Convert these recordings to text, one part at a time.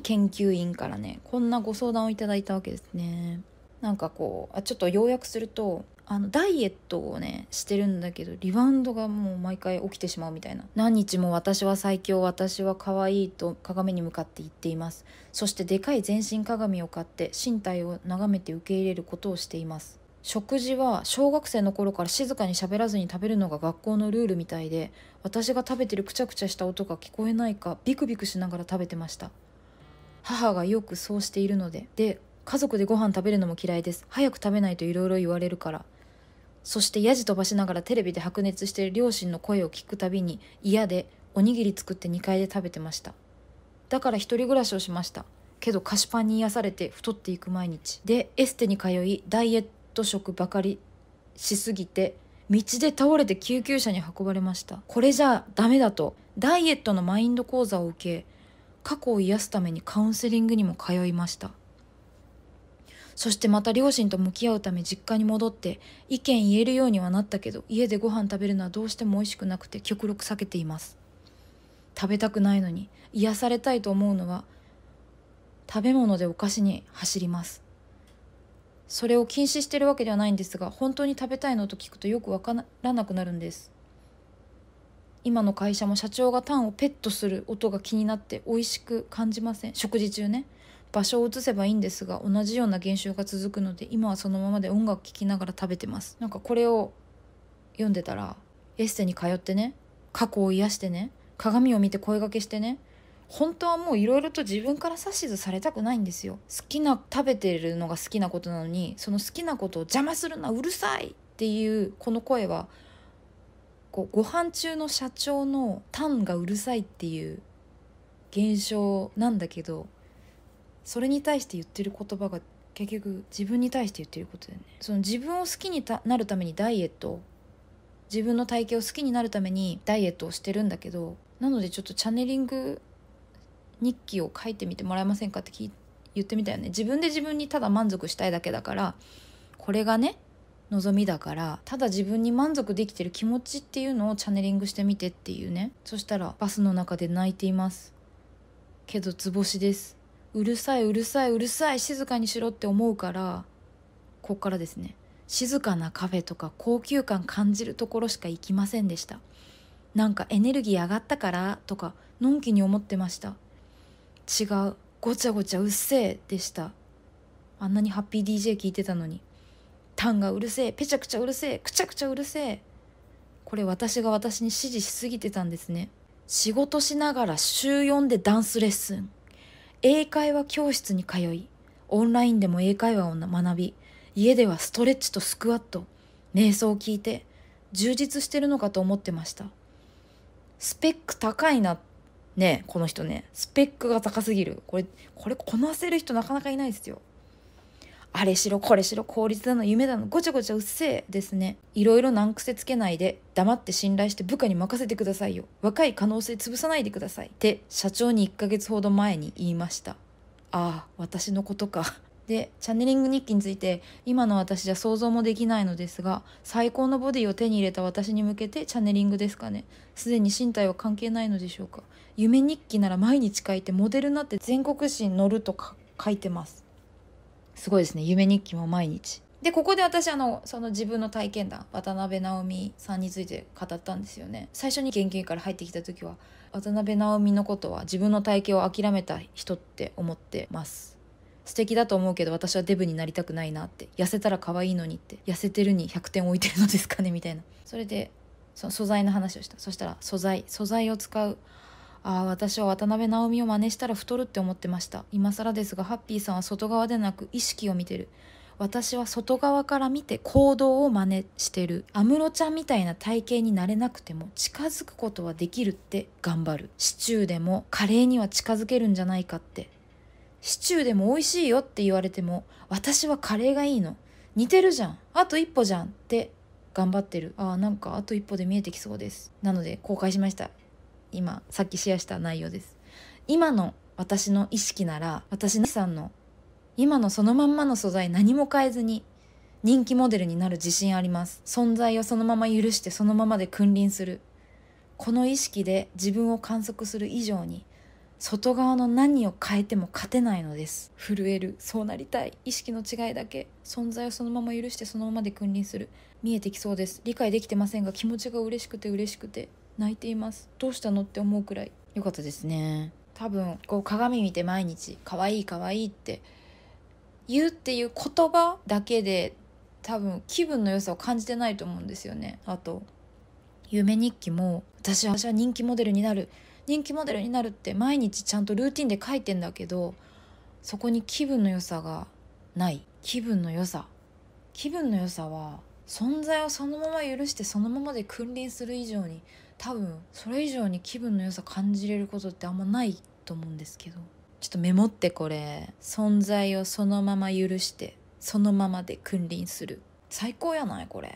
研究員からねこんなご相談をいただいたわけですねなんかこうあちょっと要約するとあのダイエットをねしてるんだけどリバウンドがもう毎回起きてしまうみたいな何日も私は最強私は可愛いと鏡に向かって言っていますそしてでかい全身鏡を買って身体を眺めて受け入れることをしています食事は小学生の頃から静かに喋らずに食べるのが学校のルールみたいで私が食べてるくちゃくちゃした音が聞こえないかビクビクしながら食べてました母がよくそうしているのでで家族でご飯食べるのも嫌いです早く食べないといろいろ言われるからそしてやじ飛ばしながらテレビで白熱している両親の声を聞くたびに嫌でおにぎり作って2階で食べてましただから一人暮らしをしましたけど菓子パンに癒されて太っていく毎日でエステに通いダイエット食ばかりしすぎて道で倒れて救急車に運ばれましたこれじゃダメだとダイエットのマインド講座を受け過去を癒すためにカウンセリングにも通いましたそしてまた両親と向き合うため実家に戻って意見言えるようにはなったけど家でご飯食べるのはどうしても美味しくなくて極力避けています食べたくないのに癒されたいと思うのは食べ物でお菓子に走りますそれを禁止してるわけではないんですが本当に食べたいのと聞くとよくわからなくなるんです今の会社も社長がタンをペットする音が気になって美味しく感じません食事中ね場所を移せばいいんですが同じような現象が続くので今はそのままで音楽聴きながら食べてますなんかこれを読んでたらエステに通ってね過去を癒してね鏡を見て声がけしてね本当はもういろいろと自分から指図されたくないんですよ好きな食べてるのが好きなことなのにその好きなことを邪魔するなうるさいっていうこの声はこうご飯中の社長のタンがうるさいっていう現象なんだけどそれに対して言ってる言葉が結局自分に対して言ってることだよねその自分を好きになるためにダイエット自分の体型を好きになるためにダイエットをしてるんだけどなのでちょっとチャネリング日記を書いてみてもらえませんかって言ってみたよね自分で自分にただ満足したいだけだからこれがね望みだからただ自分に満足できてる気持ちっていうのをチャネリングしてみてっていうねそしたらバスの中で泣いていますけど図星ですうるさいうるさいうるさい静かにしろって思うからこっからですね静かなカフェとか高級感感じるところしか行きませんでしたなんかエネルギー上がったからとかのんきに思ってました違うごちゃごちゃうっせえでしたあんなにハッピー DJ 聞いてたのにタンがうるせえぺちゃくちゃうるせえくちゃくちゃうるせえこれ私が私に指示しすぎてたんですね仕事しながら週4でダンスレッスン英会話教室に通いオンラインでも英会話を学び家ではストレッチとスクワット瞑想を聞いて充実してるのかと思ってましたスペック高いなねこの人ねスペックが高すぎるこれこれこなせる人なかなかいないですよあれしろこれしろ効率だの夢だのごちゃごちゃうっせえですねいろいろ難癖つけないで黙って信頼して部下に任せてくださいよ若い可能性潰さないでくださいって社長に1ヶ月ほど前に言いましたああ私のことか でチャネリング日記について今の私じゃ想像もできないのですが最高のボディを手に入れた私に向けてチャネリングですかねすでに身体は関係ないのでしょうか夢日記なら毎日書いてモデルになって全国紙に載るとか書いてますすごいですね夢日記も毎日でここで私あのその自分の体験談渡辺直美さんについて語ったんですよね最初に研究から入ってきた時は渡辺直美のことは自分の体型を諦めた人って思ってます素敵だと思うけど私はデブになりたくないなって痩せたら可愛いのにって痩せてるに100点置いてるのですかねみたいなそれでその素材の話をしたそしたら素材素材を使うああ私は渡辺直美を真似したら太るって思ってました今更ですがハッピーさんは外側でなく意識を見てる私は外側から見て行動を真似してる安室ちゃんみたいな体型になれなくても近づくことはできるって頑張るシチューでもカレーには近づけるんじゃないかってシチューでも美味しいよって言われても私はカレーがいいの似てるじゃんあと一歩じゃんって頑張ってるああなんかあと一歩で見えてきそうですなので公開しました今さっきシェアした内容です今の私の意識なら私さんの今のそのまんまの素材何も変えずに人気モデルになる自信あります存在をそのまま許してそのままで君臨するこの意識で自分を観測する以上に外側の何を変えても勝てないのです震えるそうなりたい意識の違いだけ存在をそのまま許してそのままで君臨する見えてきそうです理解できてませんが気持ちが嬉しくて嬉しくて泣いていますどうしたのって思うくらい良かったですね多分こう鏡見て毎日「可愛い可愛いって言うっていう言葉だけで多分気分の良さを感じてないと思うんですよねあと夢日記も私は私は人気モデルになる人気モデルになるって毎日ちゃんとルーティンで書いてんだけどそこに気分の良さがない気分の良さ気分の良さは存在をそのまま許してそのままで君臨する以上に多分それ以上に気分の良さ感じれることってあんまないと思うんですけどちょっとメモってこれ存在をそのまま許してそのままで君臨する最高やないこれ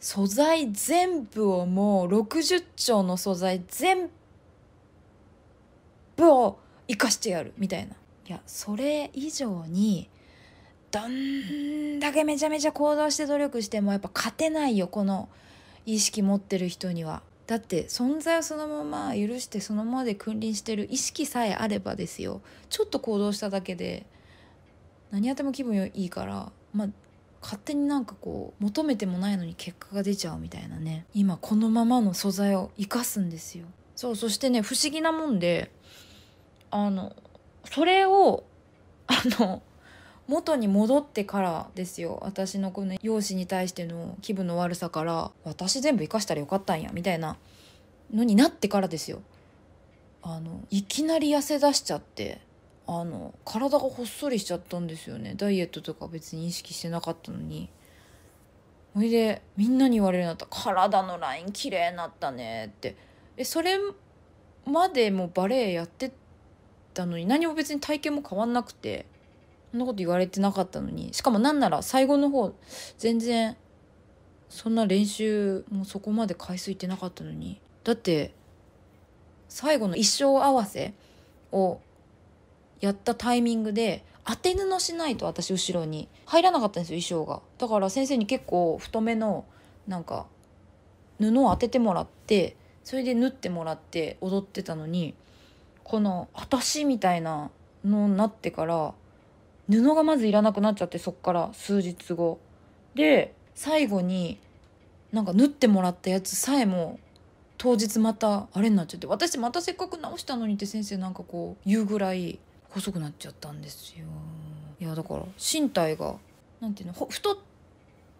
素材全部をもう60兆の素材全部を生かしてやるみたいないやそれ以上にどんだけめちゃめちゃ行動して努力してもやっぱ勝てないよこの意識持ってる人にはだって存在をそのまま許してそのままで君臨してる意識さえあればですよちょっと行動しただけで何やっても気分いいから、まあ、勝手になんかこう求めてもないのに結果が出ちゃうみたいなね今このままの素材を生かすんですよそうそしてね不思議なもんであのそれをあの元に戻ってからですよ私のこの容姿に対しての気分の悪さから私全部生かしたらよかったんやみたいなのになってからですよあのいきなり痩せ出しちゃってあの体がほっそりしちゃったんですよねダイエットとか別に意識してなかったのにそれでみんなに言われるようになった「体のライン綺麗になったね」ってえそれまでもバレエやってたのに何も別に体型も変わんなくてそんなこと言われてなかったのにしかもなんなら最後の方全然そんな練習もそこまで回数いってなかったのにだって最後の一生合わせをやったタイミングで当て布しないと私後ろに入らなかったんですよ衣装がだから先生に結構太めのなんか布を当ててもらってそれで縫ってもらって踊ってたのにこの「私」みたいなのになってから布がまずいらなくなっちゃってそっから数日後で最後になんか縫ってもらったやつさえも当日またあれになっちゃって私またせっかく直したのにって先生なんかこう言うぐらい細くなっちゃったんですよいやだから身体が何ていうの太っ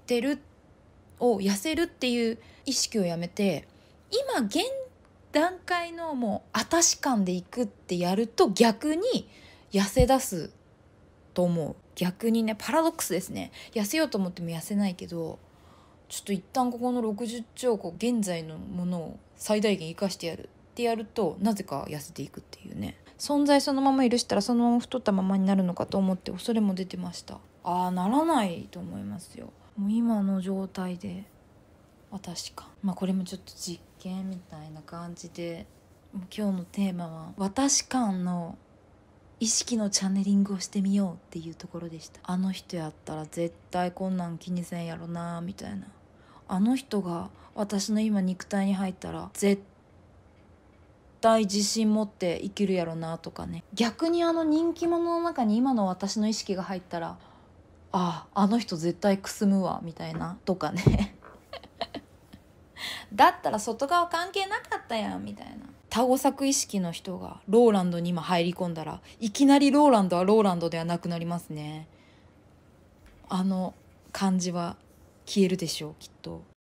てるを痩せるっていう意識をやめて今現段階のもう私感でいくってやると逆に痩せ出すと思う逆にねパラドックスですね痩せようと思っても痩せないけどちょっと一旦ここの60兆個現在のものを最大限生かしてやるってやるとなぜか痩せていくっていうね存在そのまま許したらそのまま太ったままになるのかと思って恐れも出てましたああならないと思いますよもう今の状態で私かまあこれもちょっと実験みたいな感じで今日のテーマは「私間の意識のチャネリングをしてみようっていうところでしたあの人やったら絶対こんなん気にせんやろなみたいなあの人が私の今肉体に入ったら絶対自信持って生きるやろなとかね逆にあの人気者の中に今の私の意識が入ったらあああの人絶対くすむわみたいなとかね だったら外側関係なかったやんみたいな多語作意識の人がローランドに今入り込んだらいきなりローランドはローランドではなくなりますねあの感じは消えるでしょうきっと。